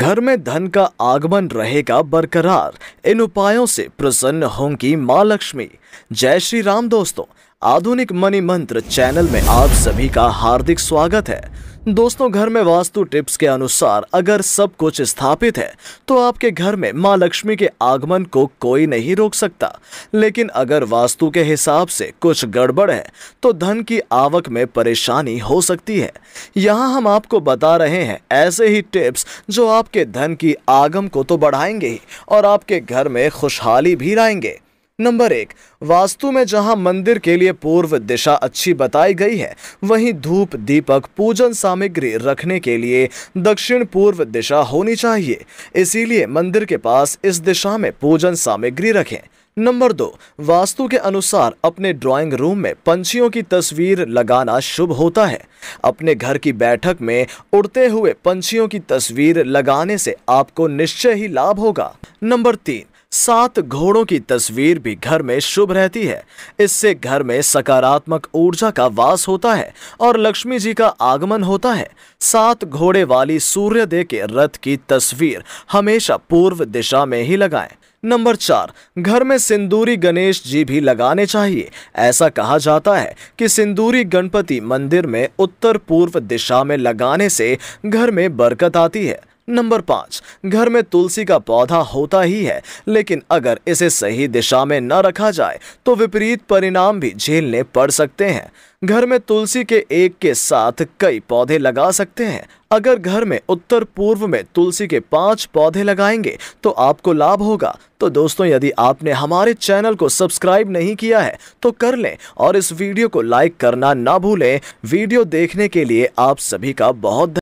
घर में धन का आगमन रहेगा बरकरार इन उपायों से प्रसन्न होंगी माँ लक्ष्मी जय श्री राम दोस्तों आधुनिक मनी मंत्र चैनल में आप सभी का हार्दिक स्वागत है दोस्तों घर में वास्तु टिप्स के अनुसार अगर सब कुछ स्थापित है तो आपके घर में माँ लक्ष्मी के आगमन को कोई नहीं रोक सकता लेकिन अगर वास्तु के हिसाब से कुछ गड़बड़ है तो धन की आवक में परेशानी हो सकती है यहाँ हम आपको बता रहे हैं ऐसे ही टिप्स जो आपके धन की आगम को तो बढ़ाएंगे ही और आपके घर में खुशहाली भी लाएंगे नंबर एक वास्तु में जहां मंदिर के लिए पूर्व दिशा अच्छी बताई गई है वहीं धूप दीपक पूजन सामग्री रखने के लिए दक्षिण पूर्व दिशा होनी चाहिए इसीलिए मंदिर के पास इस दिशा में पूजन सामग्री रखें नंबर दो वास्तु के अनुसार अपने ड्राइंग रूम में पंछियों की तस्वीर लगाना शुभ होता है अपने घर की बैठक में उड़ते हुए पंछियों की तस्वीर लगाने से आपको निश्चय ही लाभ होगा नंबर तीन सात घोड़ों की तस्वीर भी घर में शुभ रहती है इससे घर में सकारात्मक ऊर्जा का वास होता है और लक्ष्मी जी का आगमन होता है सात घोड़े वाली सूर्योदय के रथ की तस्वीर हमेशा पूर्व दिशा में ही लगाएं नंबर चार घर में सिंदूरी गणेश जी भी लगाने चाहिए ऐसा कहा जाता है कि सिंदूरी गणपति मंदिर में उत्तर पूर्व दिशा में लगाने से घर में बरकत आती है नंबर पाँच घर में तुलसी का पौधा होता ही है लेकिन अगर इसे सही दिशा में न रखा जाए तो विपरीत परिणाम भी झेलने पड़ सकते हैं घर में तुलसी के एक के साथ कई पौधे लगा सकते हैं अगर घर में उत्तर पूर्व में तुलसी के पांच पौधे लगाएंगे तो आपको लाभ होगा तो दोस्तों यदि आपने हमारे चैनल को सब्सक्राइब नहीं किया है तो कर लें और इस वीडियो को लाइक करना ना भूलें वीडियो देखने के लिए आप सभी का बहुत